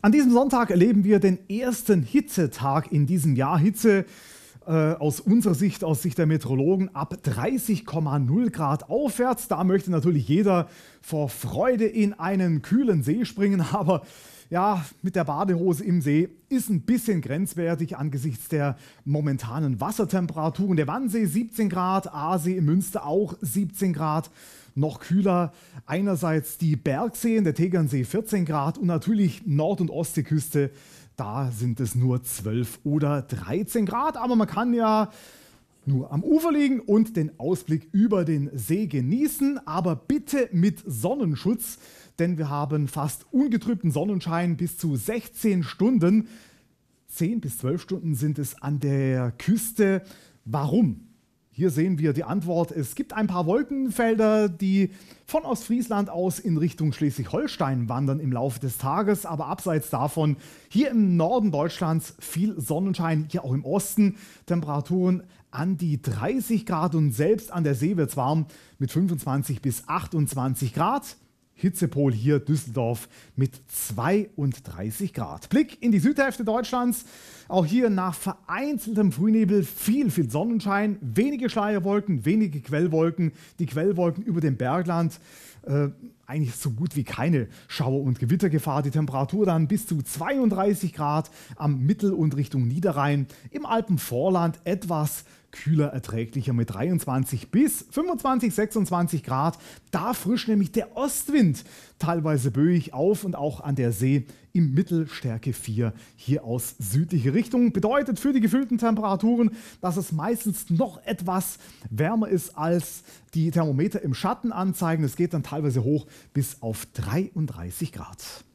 An diesem Sonntag erleben wir den ersten Hitzetag in diesem Jahr. Hitze äh, aus unserer Sicht, aus Sicht der Meteorologen, ab 30,0 Grad aufwärts. Da möchte natürlich jeder vor Freude in einen kühlen See springen, aber ja, mit der Badehose im See ist ein bisschen grenzwertig angesichts der momentanen Wassertemperaturen. Der Wannsee 17 Grad, Aasee in Münster auch 17 Grad noch kühler. Einerseits die Bergseen, der Tegernsee 14 Grad und natürlich Nord- und Ostseeküste, da sind es nur 12 oder 13 Grad. Aber man kann ja nur am Ufer liegen und den Ausblick über den See genießen, aber bitte mit Sonnenschutz, denn wir haben fast ungetrübten Sonnenschein bis zu 16 Stunden. 10 bis 12 Stunden sind es an der Küste. Warum? Hier sehen wir die Antwort. Es gibt ein paar Wolkenfelder, die von Ostfriesland aus in Richtung Schleswig-Holstein wandern im Laufe des Tages. Aber abseits davon hier im Norden Deutschlands viel Sonnenschein, hier auch im Osten. Temperaturen an die 30 Grad und selbst an der See wird es warm mit 25 bis 28 Grad. Hitzepol hier Düsseldorf mit 32 Grad. Blick in die Südhälfte Deutschlands. Auch hier nach vereinzeltem Frühnebel viel, viel Sonnenschein, wenige Schleierwolken, wenige Quellwolken. Die Quellwolken über dem Bergland. Äh, eigentlich so gut wie keine Schauer- und Gewittergefahr. Die Temperatur dann bis zu 32 Grad am Mittel- und Richtung Niederrhein. Im Alpenvorland etwas kühler, erträglicher mit 23 bis 25, 26 Grad. Da frischt nämlich der Ostwind teilweise böig auf und auch an der See im Mittelstärke 4 hier aus südliche Richtung. Bedeutet für die gefühlten Temperaturen, dass es meistens noch etwas wärmer ist, als die Thermometer im Schatten anzeigen. Es geht dann teilweise hoch bis auf 33 Grad.